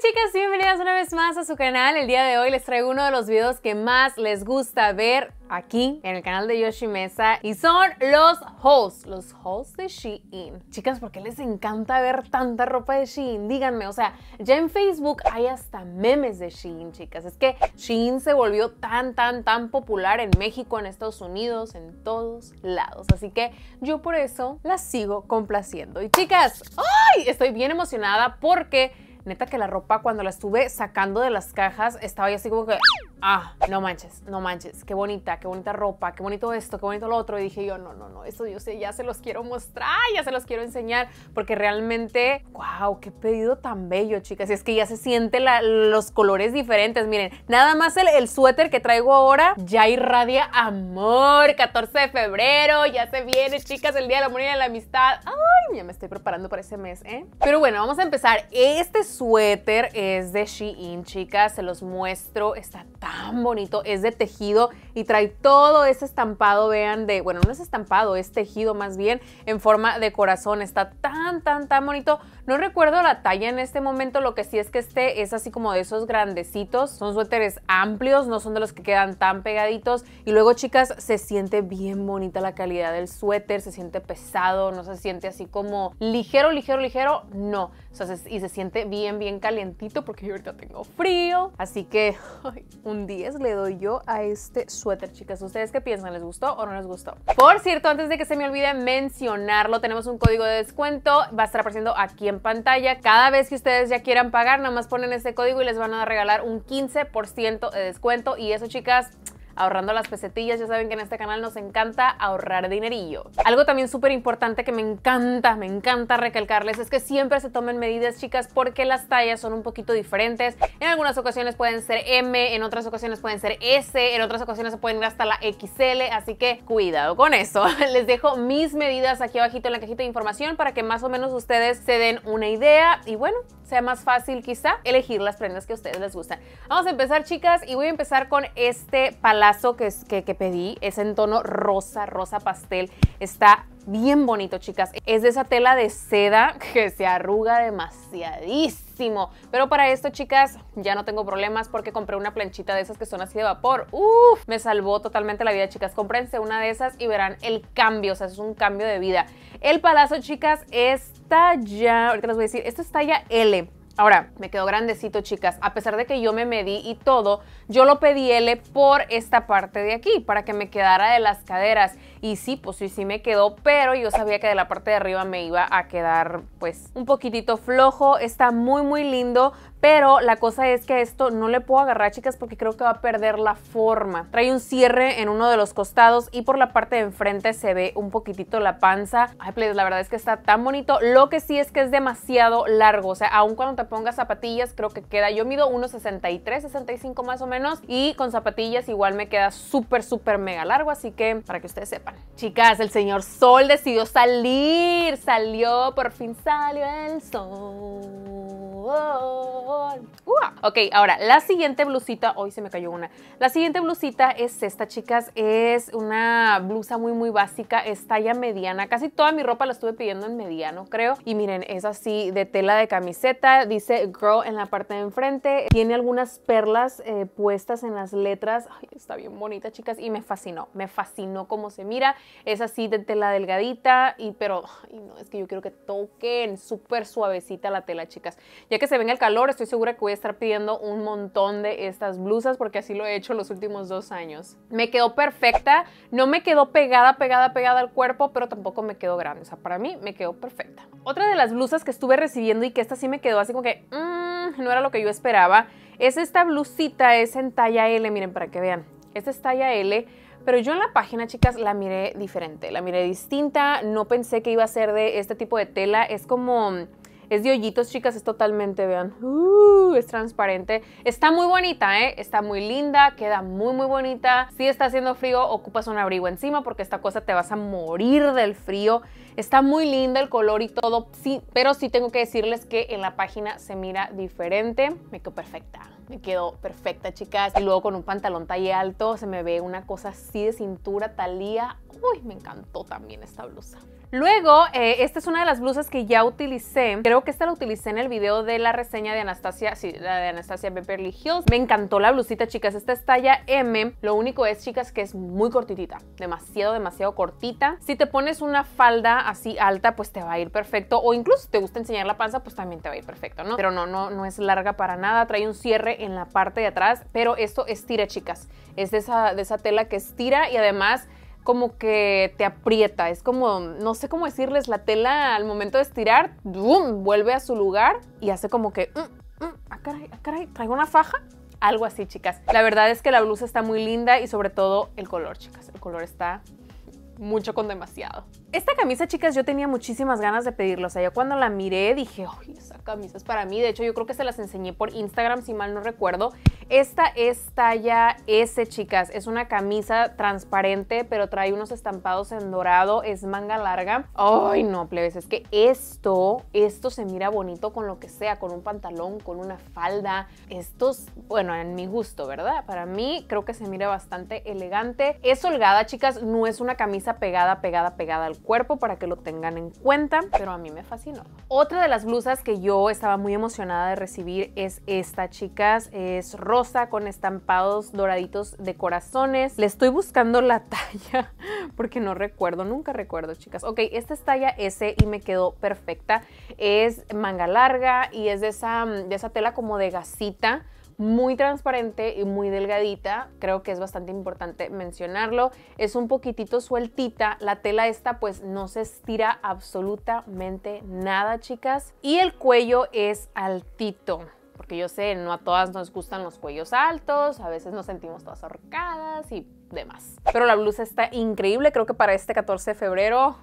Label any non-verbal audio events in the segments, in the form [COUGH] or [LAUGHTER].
chicas? Bienvenidas una vez más a su canal. El día de hoy les traigo uno de los videos que más les gusta ver aquí en el canal de Yoshi Mesa y son los hauls, los hauls de Shein. Chicas, ¿por qué les encanta ver tanta ropa de Shein? Díganme, o sea, ya en Facebook hay hasta memes de Shein, chicas. Es que Shein se volvió tan, tan, tan popular en México, en Estados Unidos, en todos lados. Así que yo por eso las sigo complaciendo. Y chicas, ¡ay! Estoy bien emocionada porque Neta que la ropa cuando la estuve sacando de las cajas estaba yo así como que, ah, no manches, no manches, qué bonita, qué bonita ropa, qué bonito esto, qué bonito lo otro. Y dije yo, no, no, no, eso yo sé, ya se los quiero mostrar, ya se los quiero enseñar, porque realmente, wow, qué pedido tan bello, chicas. Y es que ya se siente los colores diferentes, miren, nada más el, suéter que traigo ahora ya irradia amor, 14 de febrero, ya se viene, chicas, el Día del Amor y de la Amistad. Ay, ya me estoy preparando para ese mes, ¿eh? Pero bueno, vamos a empezar. Este suéter es de Shein, chicas, se los muestro, está tan bonito, es de tejido y trae todo ese estampado, vean, de, bueno, no es estampado, es tejido más bien, en forma de corazón, está tan, tan, tan bonito. No recuerdo la talla en este momento, lo que sí es que este es así como de esos grandecitos, son suéteres amplios, no son de los que quedan tan pegaditos y luego, chicas, se siente bien bonita la calidad del suéter, se siente pesado, no se siente así como ligero, ligero, ligero, no y se siente bien, bien calientito porque yo ahorita tengo frío. Así que un 10 le doy yo a este suéter, chicas. ¿Ustedes qué piensan? ¿Les gustó o no les gustó? Por cierto, antes de que se me olvide mencionarlo, tenemos un código de descuento. Va a estar apareciendo aquí en pantalla. Cada vez que ustedes ya quieran pagar, nomás ponen ese código y les van a regalar un 15% de descuento. Y eso, chicas, ahorrando las pesetillas. Ya saben que en este canal nos encanta ahorrar dinerillo. Algo también súper importante que me encanta, me encanta recalcarles es que siempre se tomen medidas, chicas, porque las tallas son un poquito diferentes. En algunas ocasiones pueden ser M, en otras ocasiones pueden ser S, en otras ocasiones se pueden ir hasta la XL, así que cuidado con eso. [LAUGHS] Les dejo mis medidas aquí abajito en la cajita de información para que más o menos ustedes se den una idea y bueno, sea más fácil quizá elegir las prendas que a ustedes les gustan. Vamos a empezar, chicas, y voy a empezar con este paladar el que, que, pedí es en tono rosa, rosa pastel. Está bien bonito, chicas. Es de esa tela de seda que se arruga demasiadísimo. Pero para esto, chicas, ya no tengo problemas porque compré una planchita de esas que son así de vapor. ¡Uf! Me salvó totalmente la vida, chicas. comprense una de esas y verán el cambio. O sea, es un cambio de vida. El palazo, chicas, está ya Ahorita les voy a decir, esto es talla L Ahora, me quedó grandecito, chicas. A pesar de que yo me medí y todo, yo lo pedí L por esta parte de aquí, para que me quedara de las caderas. Y sí, pues sí, sí me quedó, pero yo sabía que de la parte de arriba me iba a quedar pues un poquitito flojo. Está muy, muy lindo, pero la cosa es que esto no le puedo agarrar, chicas, porque creo que va a perder la forma. Trae un cierre en uno de los costados y por la parte de enfrente se ve un poquitito la panza. Ay, please, la verdad es que está tan bonito. Lo que sí es que es demasiado largo, o sea, aun cuando te pongas zapatillas creo que queda. Yo mido 1,63, 65 más o menos y con zapatillas igual me queda súper, súper mega largo, así que para que ustedes sepan. Chicas, el señor Sol decidió salir, salió, por fin salió el sol ok, ahora, la siguiente blusita, hoy se me cayó una. La siguiente blusita es esta, chicas. Es una blusa muy, muy básica, es talla mediana. Casi toda mi ropa la estuve pidiendo en mediano, creo. Y miren, es así de tela de camiseta, dice girl en la parte de enfrente. Tiene algunas perlas eh, puestas en las letras. Ay, está bien bonita, chicas, y me fascinó. Me fascinó cómo se mira. Es así de tela delgadita, y pero, ay, no, es que yo quiero que toquen súper suavecita la tela, chicas. Ya que se venga el calor, estoy segura que voy a estar pidiendo un montón de estas blusas porque así lo he hecho los últimos dos años. Me quedó perfecta, no me quedó pegada, pegada, pegada al cuerpo, pero tampoco me quedó grande. O sea, para mí me quedó perfecta. Otra de las blusas que estuve recibiendo y que esta sí me quedó así como que mm, no era lo que yo esperaba, es esta blusita, es en talla L, miren para que vean. Esta es talla L, pero yo en la página, chicas, la miré diferente, la miré distinta, no pensé que iba a ser de este tipo de tela, es como es de hoyitos, chicas, es totalmente, vean, uh, es transparente. Está muy bonita, ¿eh? Está muy linda, queda muy, muy bonita. Si está haciendo frío, ocupas un abrigo encima porque esta cosa te vas a morir del frío. Está muy linda el color y todo, sí, pero sí tengo que decirles que en la página se mira diferente. Me quedó perfecta me quedó perfecta, chicas. Y luego con un pantalón talle alto se me ve una cosa así de cintura, talía. Uy, me encantó también esta blusa. Luego, eh, esta es una de las blusas que ya utilicé. Creo que esta la utilicé en el video de la reseña de Anastasia, sí, la de Anastasia Beverly Hills. Me encantó la blusita, chicas. Esta es talla M. Lo único es, chicas, que es muy cortitita. Demasiado, demasiado cortita. Si te pones una falda así alta, pues te va a ir perfecto. O incluso si te gusta enseñar la panza, pues también te va a ir perfecto, ¿no? Pero no, no, no es larga para nada. Trae un cierre en la parte de atrás, pero esto estira, chicas. Es de esa, tela que estira y además como que te aprieta. Es como, no sé cómo decirles, la tela al momento de estirar, boom, vuelve a su lugar y hace como que, mm, mm, ah, caray, ah, caray, traigo una faja. Algo así, chicas. La verdad es que la blusa está muy linda y sobre todo el color, chicas. El color está mucho con demasiado. Esta camisa, chicas, yo tenía muchísimas ganas de pedirla. O sea, yo cuando la miré dije, ¡ay, esa camisa es para mí! De hecho, yo creo que se las enseñé por Instagram, si mal no recuerdo. Esta es talla S, chicas. Es una camisa transparente, pero trae unos estampados en dorado. Es manga larga. ¡Ay, no, plebes! Es que esto, esto se mira bonito con lo que sea, con un pantalón, con una falda. Estos, bueno, en mi gusto, ¿verdad? Para mí creo que se mira bastante elegante. Es holgada, chicas. No es una camisa pegada, pegada, pegada al cuerpo para que lo tengan en cuenta, pero a mí me fascinó. Otra de las blusas que yo estaba muy emocionada de recibir es esta, chicas. Es rosa con estampados doraditos de corazones. Le estoy buscando la [LAUGHS] talla porque no recuerdo, nunca recuerdo, chicas. Ok, esta es talla S y me quedó perfecta. Es manga larga y es de esa, de esa tela como de gasita muy transparente y muy delgadita, creo que es bastante importante mencionarlo. Es un poquitito sueltita, la tela esta pues no se estira absolutamente nada, chicas. Y el cuello es altito porque yo sé, no a todas nos gustan los cuellos altos, a veces nos sentimos todas ahorcadas y demás. Pero la blusa está increíble, creo que para este 14 de febrero,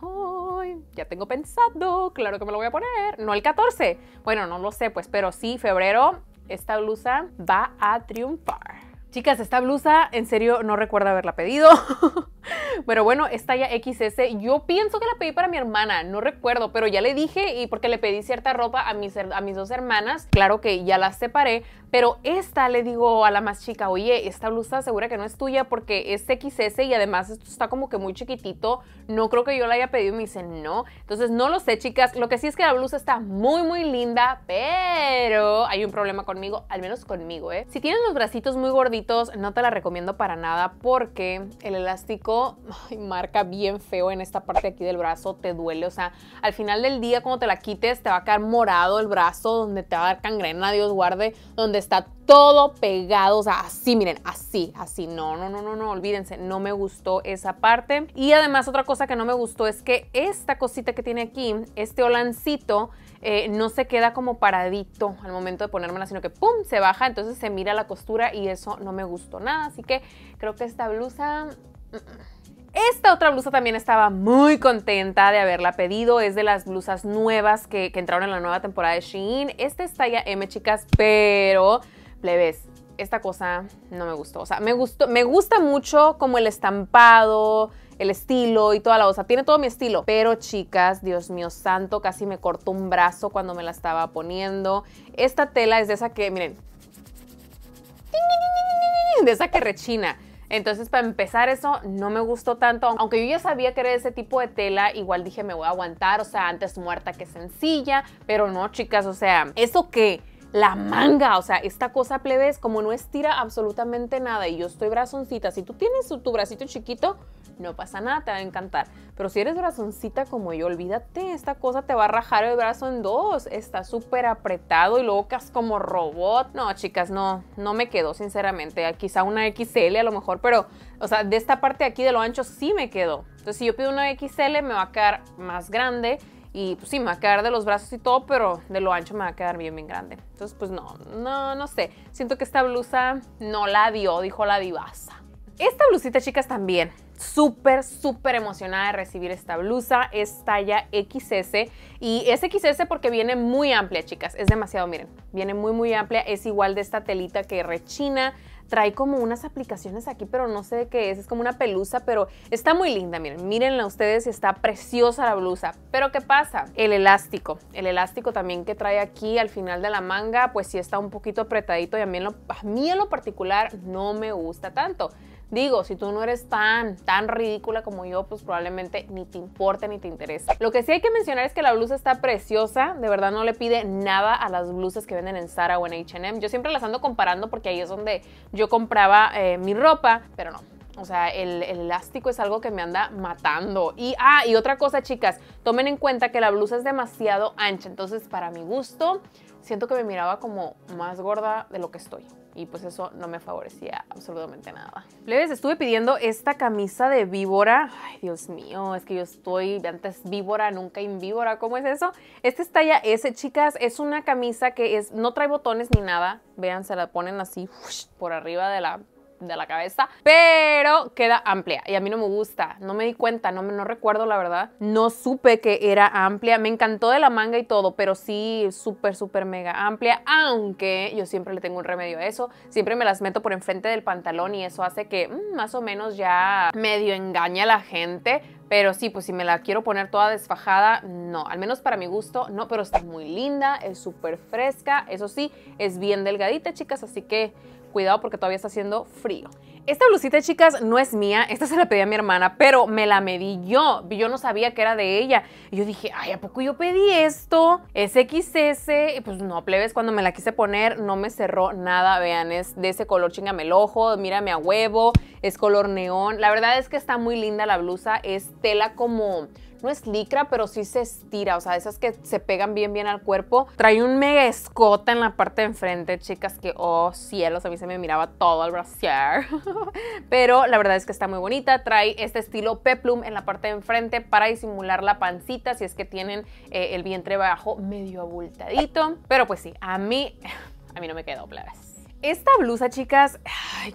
ya tengo pensado, claro que me lo voy a poner, no el 14, bueno, no lo sé, pues, pero sí, febrero esta blusa va a triunfar. Chicas, esta blusa en serio no recuerdo haberla pedido. [LAUGHS] pero bueno, esta ya XS. Yo pienso que la pedí para mi hermana, no recuerdo, pero ya le dije y porque le pedí cierta ropa a mis, a mis dos hermanas, claro que ya las separé, pero esta le digo a la más chica, oye, esta blusa segura que no es tuya porque es XS y además esto está como que muy chiquitito, no creo que yo la haya pedido me dicen, no. Entonces no lo sé, chicas, lo que sí es que la blusa está muy, muy linda, pero hay un problema conmigo, al menos conmigo, ¿eh? Si tienes los bracitos muy gorditos, no te la recomiendo para nada porque el elástico marca bien feo en esta parte aquí del brazo, te duele. O sea, al final del día cuando te la quites te va a quedar morado el brazo, donde te va a dar cangrena, Dios guarde, donde está todo pegado, o sea, así, miren, así, así. No, no, no, no, no, olvídense, no me gustó esa parte. Y además otra cosa que no me gustó es que esta cosita que tiene aquí, este olancito eh, no se queda como paradito al momento de ponérmela, sino que ¡pum! se baja, entonces se mira la costura y eso no me gustó nada, así que creo que esta blusa... Esta otra blusa también estaba muy contenta de haberla pedido. Es de las blusas nuevas que, entraron en la nueva temporada de Shein. Esta es talla M, chicas, pero plebes, esta cosa no me gustó. O sea, me gustó, me gusta mucho como el estampado, el estilo y toda la cosa. Tiene todo mi estilo. Pero chicas, Dios mío santo, casi me cortó un brazo cuando me la estaba poniendo. Esta tela es de esa que, miren, de esa que rechina. Entonces, para empezar eso, no me gustó tanto. Aunque yo ya sabía que era ese tipo de tela, igual dije, me voy a aguantar. O sea, antes muerta que sencilla. Pero no, chicas, o sea, ¿eso que la manga, o sea, esta cosa plebes como no estira absolutamente nada y yo estoy brazoncita, si tú tienes tu bracito chiquito, no pasa nada, te va a encantar. Pero si eres brazoncita como yo, olvídate, esta cosa te va a rajar el brazo en dos, está súper apretado y luego como robot. No, chicas, no, no me quedó, sinceramente. Eh, quizá una XL a lo mejor, pero, o sea, de esta parte de aquí de lo ancho sí me quedó. Entonces, si yo pido una XL, me va a quedar más grande. Y pues sí, me va a quedar de los brazos y todo, pero de lo ancho me va a quedar bien, bien grande. Entonces, pues no, no, no sé. Siento que esta blusa no la dio, dijo la divasa. Esta blusita, chicas, también súper, súper emocionada de recibir esta blusa. Es talla XS y es XS porque viene muy amplia, chicas. Es demasiado, miren, viene muy, muy amplia. Es igual de esta telita que rechina. Trae como unas aplicaciones aquí, pero no sé de qué es. Es como una pelusa, pero está muy linda, miren. Mírenla ustedes, está preciosa la blusa. Pero ¿qué pasa? El elástico. El elástico también que trae aquí al final de la manga, pues sí está un poquito apretadito y a a mí en lo particular no me gusta tanto. Digo, si tú no eres tan, tan ridícula como yo, pues probablemente ni te importa ni te interesa. Lo que sí hay que mencionar es que la blusa está preciosa, de verdad no le pide nada a las blusas que venden en Zara o en H&M. Yo siempre las ando comparando porque ahí es donde yo compraba eh, mi ropa, pero no, o sea, el, elástico es algo que me anda matando. Y, ah, y otra cosa, chicas, tomen en cuenta que la blusa es demasiado ancha. Entonces, para mi gusto, siento que me miraba como más gorda de lo que estoy. Y pues eso no me favorecía absolutamente nada. Plebes, estuve pidiendo esta camisa de víbora. Ay, Dios mío, es que yo estoy antes víbora, nunca invíbora. ¿Cómo es eso? Esta es talla S, chicas. Es una camisa que es, no trae botones ni nada. Vean, se la ponen así por arriba de la de la cabeza, pero queda amplia y a mí no me gusta, no me di cuenta, no, no recuerdo la verdad, no supe que era amplia, me encantó de la manga y todo, pero sí súper, súper mega amplia, aunque yo siempre le tengo un remedio a eso, siempre me las meto por enfrente del pantalón y eso hace que mm, más o menos ya medio engaña a la gente, pero sí, pues si me la quiero poner toda desfajada, no, al menos para mi gusto, no, pero está muy linda, es súper fresca, eso sí, es bien delgadita, chicas, así que cuidado porque todavía está haciendo frío. Esta blusita, chicas, no es mía. Esta se la pedí a mi hermana, pero me la medí yo. Yo no sabía que era de ella. Y yo dije, ay, ¿a poco yo pedí esto? Es XS. Y pues no, plebes, cuando me la quise poner, no me cerró nada. Vean, es de ese color, chingame el ojo, mírame a huevo. Es color neón. La verdad es que está muy linda la blusa. Es tela como no es licra, pero sí se estira, o sea, esas que se pegan bien bien al cuerpo. Trae un mega escota en la parte de enfrente, chicas, que oh cielos, a mí se me miraba todo al brasier. [LAUGHS] pero la verdad es que está muy bonita, trae este estilo peplum en la parte de enfrente para disimular la pancita si es que tienen eh, el vientre bajo medio abultadito. Pero pues sí, a mí [LAUGHS] a mí no me quedó, plagas. Esta blusa, chicas,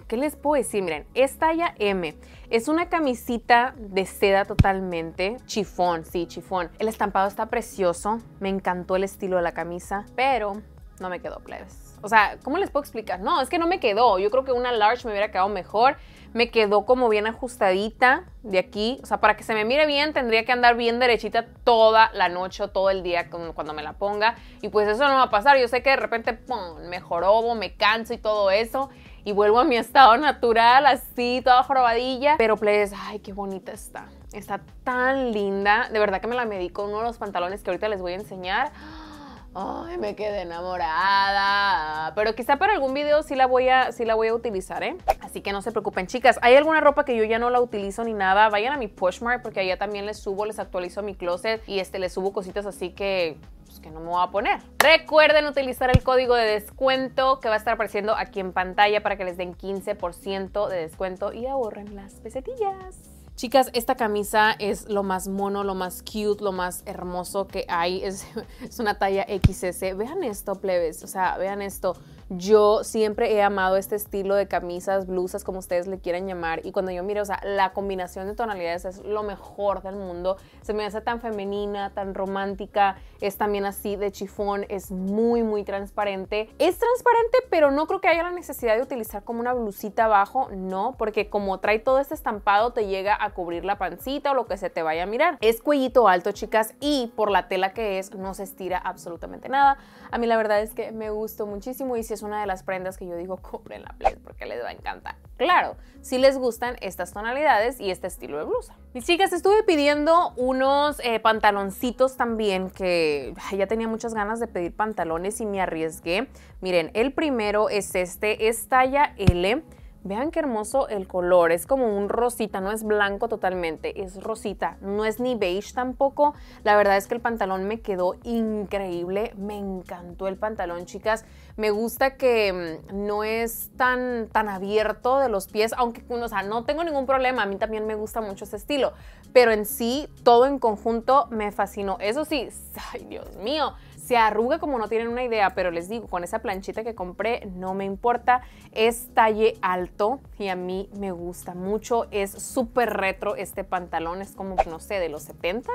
¿qué les puedo decir? Miren, es talla M. Es una camisita de seda totalmente, chifón, sí, chifón. El estampado está precioso, me encantó el estilo de la camisa, pero no me quedó plebes. O sea, ¿cómo les puedo explicar? No, es que no me quedó. Yo creo que una large me hubiera quedado mejor me quedó como bien ajustadita de aquí. O sea, para que se me mire bien tendría que andar bien derechita toda la noche o todo el día cuando me la ponga. Y pues eso no va a pasar. Yo sé que de repente ¡pum! me jorobo, me canso y todo eso. Y vuelvo a mi [LAUGHS] estado natural, así, toda jorobadilla. Pero pues, ay, qué bonita está. Está tan linda. De verdad que me la medí con uno de los pantalones que ahorita les voy a enseñar. Ay, me quedé enamorada. Pero quizá para algún video sí la voy a, sí la voy a utilizar, ¿eh? Así que no se preocupen, chicas. Hay alguna ropa que yo ya no la utilizo ni nada. Vayan a mi Poshmark porque allá también les subo, les actualizo mi closet y este les subo cositas así que pues, que no me voy a poner. Recuerden utilizar el código de descuento que va a estar apareciendo aquí en pantalla para que les den 15% de descuento y ahorren las pesetillas. Chicas, esta camisa es lo más mono, lo más cute, lo más hermoso que hay. Es, [LAUGHS] una talla XS. Vean esto, plebes. O sea, vean esto. Yo siempre he amado este estilo de camisas, blusas, como ustedes le quieran llamar. Y cuando yo miro, o sea, la combinación de tonalidades es lo mejor del mundo. Se me hace tan femenina, tan romántica. Es también así de chifón. Es muy, muy transparente. Es transparente, pero no creo que haya la necesidad de utilizar como una blusita abajo. No, porque como trae todo este estampado, te llega a cubrir la pancita o lo que se te vaya a mirar. Es cuellito alto, chicas. Y por la tela que es, no se estira absolutamente nada. A mí la verdad es que me gustó muchísimo. Y si es una de las prendas que yo digo, [LAUGHS] la please, porque les va a encantar. Claro, si les gustan estas tonalidades y este estilo de blusa. Mis chicas, estuve pidiendo unos eh, pantaloncitos también, que ya tenía muchas ganas de pedir pantalones y me arriesgué. Miren, el primero es este, es talla L Vean qué hermoso el color, es como un rosita, no es blanco totalmente, es rosita, no es ni beige tampoco. La verdad es que el pantalón me quedó increíble, me encantó el pantalón, chicas. Me gusta que mm, no es tan, tan abierto de los pies, aunque, no tengo ningún problema, a mí también me gusta mucho ese estilo. Pero en sí, todo en conjunto me fascinó. Eso sí, [LAUGHS] ay Dios mío, se arruga como no tienen una idea, pero les digo, con esa planchita que compré no me importa, es talle alto y a mí me gusta mucho, es súper retro este pantalón, es como, no sé, de los 70s,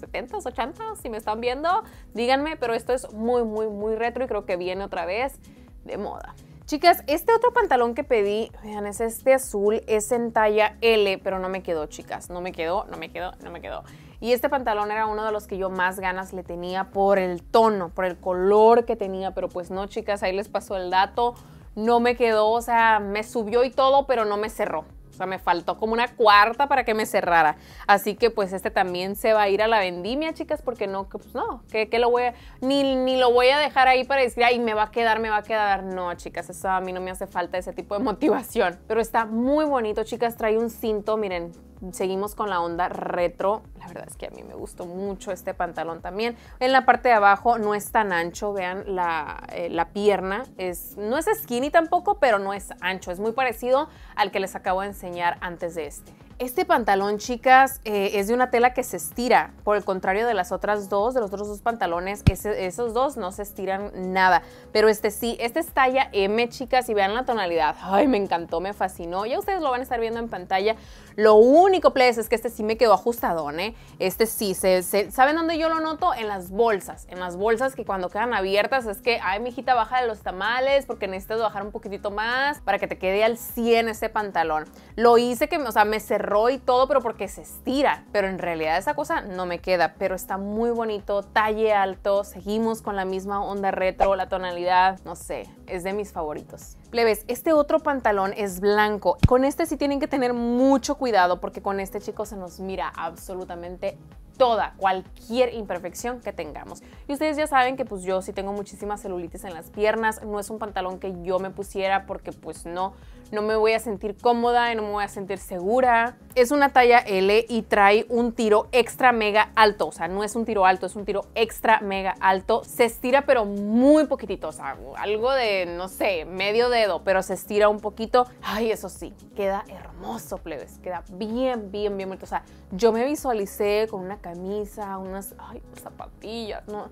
70s, 80s, si me están viendo, díganme, pero esto es muy, muy, muy retro y creo que viene otra vez de moda. Chicas, este otro pantalón que pedí, vean, es este azul, es en talla L, pero no me quedó, chicas, no me quedó, no me quedó, no me quedó. Y este pantalón era uno de los que yo más ganas le tenía por el tono, por el color que tenía, pero pues no, chicas, ahí les pasó el dato. No me quedó, o sea, me subió y todo, pero no me cerró. O sea, me faltó como una cuarta para que me cerrara. Así que pues este también se va a ir a la vendimia, chicas, porque no, pues no, que, lo voy a, ni, ni lo voy a dejar ahí para decir, ay, me va a quedar, me va a quedar. No, chicas, eso a mí no me hace falta ese tipo de motivación. Pero está muy bonito, chicas, trae un cinto, miren, seguimos con la onda retro. La verdad es que a mí me gustó mucho este pantalón también. En la parte de abajo no es tan ancho, vean la, eh, la pierna. Es, no es skinny tampoco, pero no es ancho. Es muy parecido al que les acabo de enseñar antes de este. Este pantalón, chicas, eh, es de una tela que se estira. Por el contrario de las otras dos, de los otros dos pantalones, esos dos no se estiran nada. Pero este sí, este es talla M, chicas, y vean la tonalidad. Ay, me encantó, me fascinó. Ya ustedes lo van a estar viendo en pantalla. Lo único, please, es que este sí me quedó ajustadón, ¿eh? Este sí, se, ¿saben dónde yo lo noto? En las bolsas. En las bolsas que cuando quedan abiertas es que, ay, mijita, baja de los tamales porque necesitas bajar un poquitito más para que te quede al 100 ese pantalón. Lo hice que, o sea, me cerré y todo, pero porque se estira. Pero en realidad esa cosa no me queda, pero está muy bonito, talle alto, seguimos con la misma onda retro, la tonalidad, no sé, es de mis favoritos. Plebes, este otro pantalón es blanco. Con este sí tienen que tener mucho cuidado porque con este chico se nos mira absolutamente toda, cualquier imperfección que tengamos. Y ustedes ya saben que pues yo sí tengo muchísimas celulitis en las piernas, no es un pantalón que yo me pusiera porque pues no, no me voy a sentir cómoda, y no me voy a sentir segura. Es una talla L y trae un tiro extra mega alto, o sea, no es un tiro alto, es un tiro extra mega alto. Se estira pero muy poquitito, o sea, algo de, no sé, medio dedo, pero se estira un poquito. Ay, eso sí, queda hermoso, plebes, queda bien, bien, bien bonito. O sea, yo me visualicé con una camisa, unas, zapatillas, no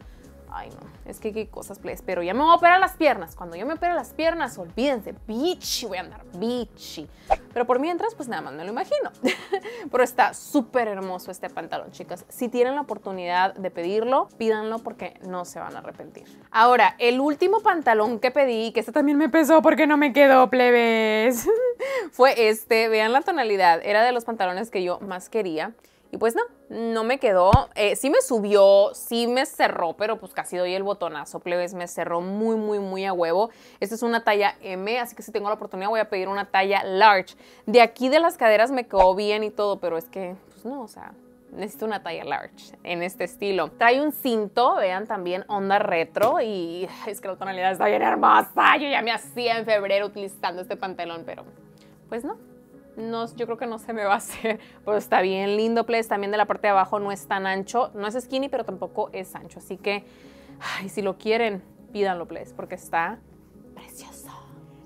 Ay, no. Es que qué cosas, plebes. Pero ya me voy a operar las piernas. Cuando yo me opere las piernas, olvídense. Bichi, voy a andar. Bichi. Pero por mientras, pues nada más no lo imagino. [LAUGHS] Pero está súper hermoso este pantalón, chicas. Si tienen la oportunidad de pedirlo, pídanlo porque no se van a arrepentir. Ahora, el último pantalón que pedí, que este también me pesó porque no me quedó, plebes, [LAUGHS] fue este. Vean la tonalidad. Era de los pantalones que yo más quería. Y pues no, no me quedó. Eh, sí me subió, sí me cerró, pero pues casi doy el botonazo, plebes. Me cerró muy, muy, muy a huevo. Esta es una talla M, así que si tengo la oportunidad voy a pedir una talla large. De aquí de las caderas me quedó bien y todo, pero es que, pues no, o sea, necesito una talla large en este estilo. Trae un cinto, vean también, onda retro y es que la tonalidad está bien hermosa. Yo ya me hacía en febrero utilizando este pantalón, pero pues no, no, yo creo que no se me va a hacer, [LAUGHS] pero está bien lindo, please. También de la parte de abajo no es tan ancho, no es skinny, pero tampoco es ancho. Así que, ay, si lo quieren, pídanlo, please, porque está precioso.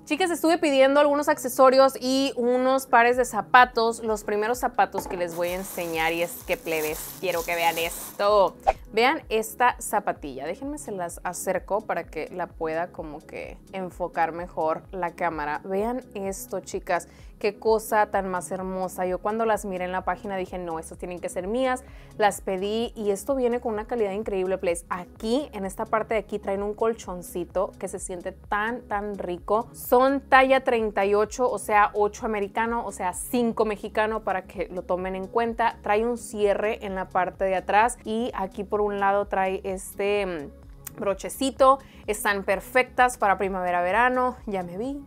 Chicas, estuve pidiendo algunos accesorios y unos pares de zapatos. Los primeros zapatos que les voy a enseñar y es que plebes, quiero que vean esto. Vean esta zapatilla, déjenme se las acerco para que la pueda como que enfocar mejor la cámara. Vean esto chicas, qué cosa tan más hermosa. Yo cuando las miré en la página dije, no, estas tienen que ser mías, las pedí y esto viene con una calidad increíble, please. Aquí, en esta parte de aquí traen un colchoncito que se siente tan, tan rico. Son talla 38, o sea, 8 americano, o sea, 5 mexicano para que lo tomen en cuenta. Trae un cierre en la parte de atrás y aquí por un lado trae este mm, brochecito, están perfectas para primavera-verano, ya me vi,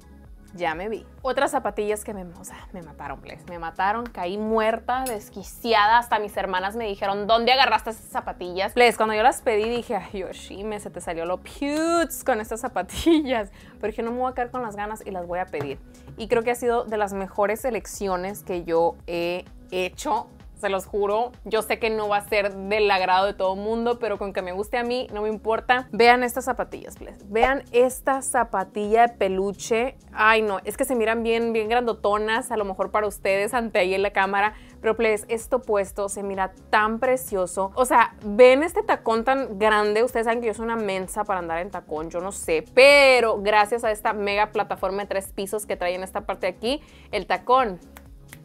ya me vi. Otras zapatillas que me, o me mataron, please. Me mataron, caí muerta, desquiciada. Hasta mis hermanas me dijeron, ¿dónde agarraste esas zapatillas? les pues, cuando yo las pedí dije, ay, me se te salió lo cute con estas zapatillas. Pero dije, no me voy a caer con las ganas y las voy a pedir. Y creo que ha sido de las mejores elecciones que yo he hecho se los juro. Yo sé que no va a ser del agrado de todo mundo, pero con que me guste a mí, no me importa. Vean estas zapatillas, please. Vean esta zapatilla de peluche. Ay, no, es que se miran bien, bien grandotonas, a lo mejor para ustedes, ante ahí en la cámara. Pero please, esto puesto se mira tan precioso. O sea, ven este tacón tan grande. Ustedes saben que yo soy una mensa para andar en tacón, yo no sé. Pero gracias a esta mega plataforma de tres pisos que trae en esta parte de aquí, el tacón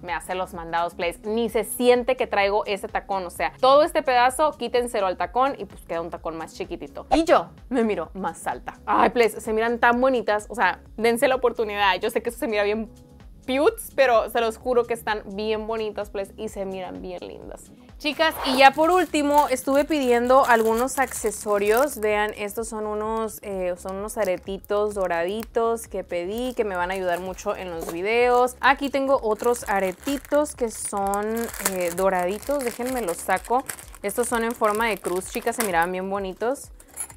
me hace los mandados please, Ni se siente que traigo ese tacón, o sea, todo este pedazo cero al tacón y pues queda un tacón más chiquitito. Y yo me miro más alta. Ay, please, se miran tan bonitas, o sea, dense la oportunidad. Yo sé que eso se mira bien pero se los juro que están bien bonitas, pues, y se miran bien lindas. Chicas, y ya por último, estuve pidiendo algunos accesorios. Vean, estos son unos, eh, son unos aretitos doraditos que pedí, que me van a ayudar mucho en los videos. Aquí tengo otros aretitos que son eh, doraditos, déjenme los saco. Estos son en forma de cruz, chicas, se miraban bien bonitos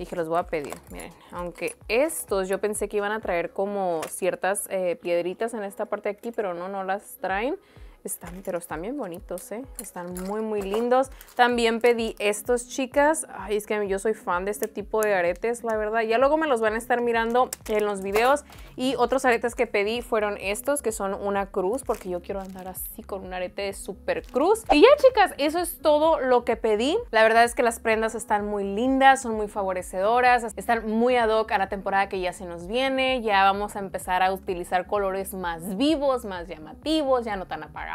que los voy a pedir. Miren, aunque estos yo pensé que iban a traer como ciertas eh, piedritas en esta parte de aquí, pero no, no las traen. Están, pero están bien bonitos, ¿eh? Están muy, muy lindos. También pedí estos, chicas. Ay, es que yo soy fan de este tipo de aretes, la verdad. Ya luego me los van a estar mirando en los videos. Y otros aretes que pedí fueron estos, que son una cruz, porque yo quiero andar así con un arete de super cruz. Y ya, chicas, eso es todo lo que pedí. La verdad es que las prendas están muy lindas, son muy favorecedoras, están muy ad hoc a la temporada que ya se nos viene. Ya vamos a empezar a utilizar colores más vivos, más llamativos, ya no tan apagados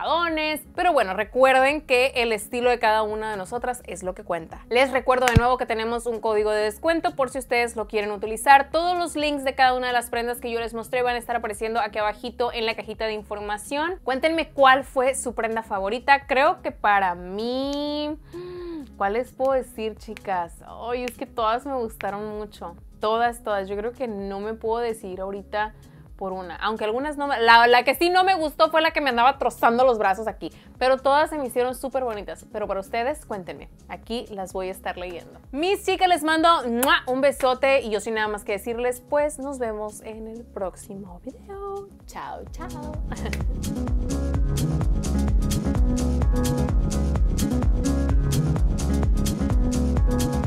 pero bueno, recuerden que el estilo de cada una de nosotras es lo que cuenta. Les recuerdo de nuevo que tenemos un código de descuento por si ustedes lo quieren utilizar. Todos los links de cada una de las prendas que yo les mostré van a estar apareciendo aquí abajito en la cajita de información. Cuéntenme cuál fue su prenda favorita. Creo que para mí... ¿Cuál les puedo decir, chicas? Ay, es que todas me gustaron mucho. Todas, todas. Yo creo que no me puedo decir ahorita por una. Aunque algunas no me. La, que sí no me gustó fue la que me andaba trozando los brazos aquí. Pero todas se me hicieron súper bonitas. Pero para ustedes, cuéntenme. Aquí las voy a estar leyendo. Mis chicas, les mando un besote. Y yo sin nada más que decirles, pues nos vemos en el próximo video. Chao, chao. [LAUGHS]